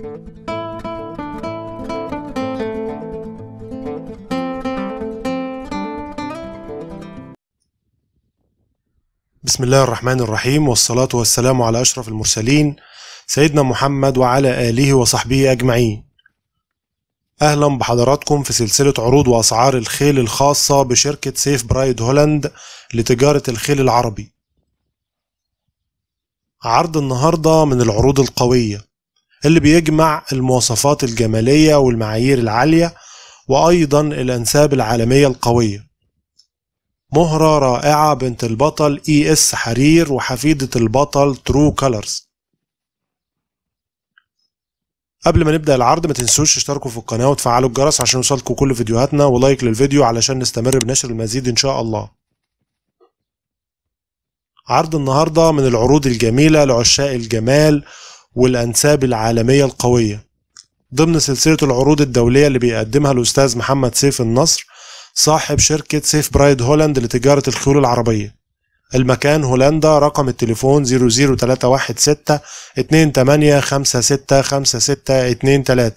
بسم الله الرحمن الرحيم والصلاة والسلام على أشرف المرسلين سيدنا محمد وعلى آله وصحبه أجمعين أهلا بحضراتكم في سلسلة عروض وأسعار الخيل الخاصة بشركة سيف برايد هولند لتجارة الخيل العربي عرض النهاردة من العروض القوية اللي بيجمع المواصفات الجمالية والمعايير العالية وأيضا الأنساب العالمية القوية مهرة رائعة بنت البطل إي e إس حرير وحفيدة البطل ترو كالرز قبل ما نبدأ العرض ما تنسوش تشتركوا في القناة وتفعلوا الجرس عشان يوصلكوا كل فيديوهاتنا ولايك للفيديو علشان نستمر بنشر المزيد إن شاء الله عرض النهاردة من العروض الجميلة لعشاق الجمال والأنساب العالمية القوية ضمن سلسلة العروض الدولية اللي بيقدمها الأستاذ محمد سيف النصر صاحب شركة سيف برايد هولند لتجارة الخيول العربية المكان هولندا رقم التليفون 00316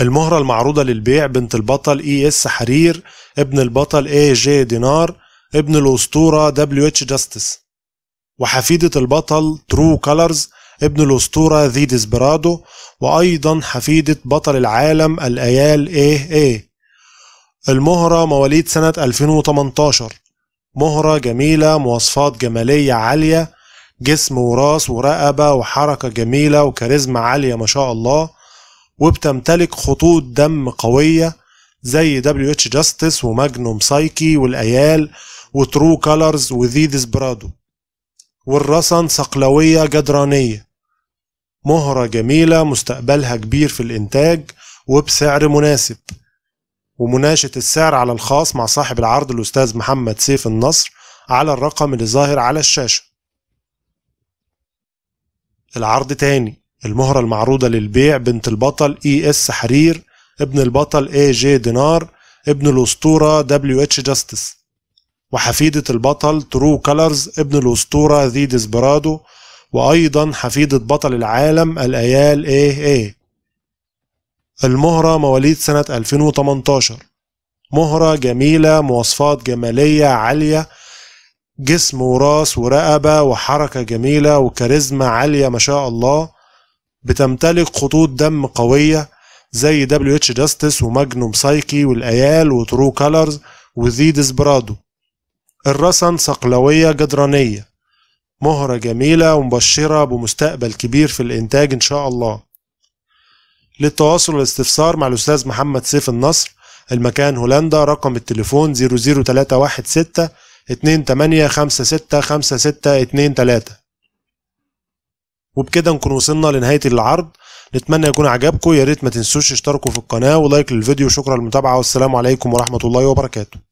المهرة المعروضة للبيع بنت البطل اي اس حرير ابن البطل اي جي دينار ابن الأسطورة دبليو اتش جاستس وحفيدة البطل ترو كولرز ابن الأسطورة ذي ديسبرادو وأيضا حفيدة بطل العالم الأيال إيه إيه المهرة مواليد سنة 2018 مهرة جميلة مواصفات جمالية عالية جسم وراس ورقبة وحركة جميلة وكاريزما عالية ما شاء الله وبتمتلك خطوط دم قوية زي دبليو اتش جاستس وماجنوم سايكي والأيال وترو كالرز وذي ديسبرادو والرسن صقلوية جدرانية مهرة جميلة مستقبلها كبير في الإنتاج وبسعر مناسب ومناشة السعر على الخاص مع صاحب العرض الأستاذ محمد سيف النصر على الرقم اللي ظاهر على الشاشة العرض تاني المهرة المعروضة للبيع بنت البطل إي e إس حرير ابن البطل إي جي دينار ابن الأسطورة دبليو إتش جاستس وحفيدة البطل ترو كالرز ابن الأسطورة ذي ديسبرادو وأيضا حفيدة بطل العالم الأيال إيه إيه المهرة مواليد سنة 2018 مهرة جميلة مواصفات جمالية عالية جسم وراس ورقبة وحركة جميلة وكاريزما عالية ما شاء الله بتمتلك خطوط دم قوية زي دبليو اتش جاستس وماجنوم سايكي والأيال وترو كالرز وذي ديسبرادو الرسن صقلوية جدرانية مهرة جميلة ومبشرة بمستقبل كبير في الإنتاج إن شاء الله للتواصل والاستفسار مع الأستاذ محمد سيف النصر المكان هولندا رقم التليفون 00316 28566562 وبكده نكون وصلنا لنهاية العرض نتمنى يكون عجبكم يا ريت ما تنسوش تشتركوا في القناة ولايك للفيديو شكرا للمتابعة والسلام عليكم ورحمة الله وبركاته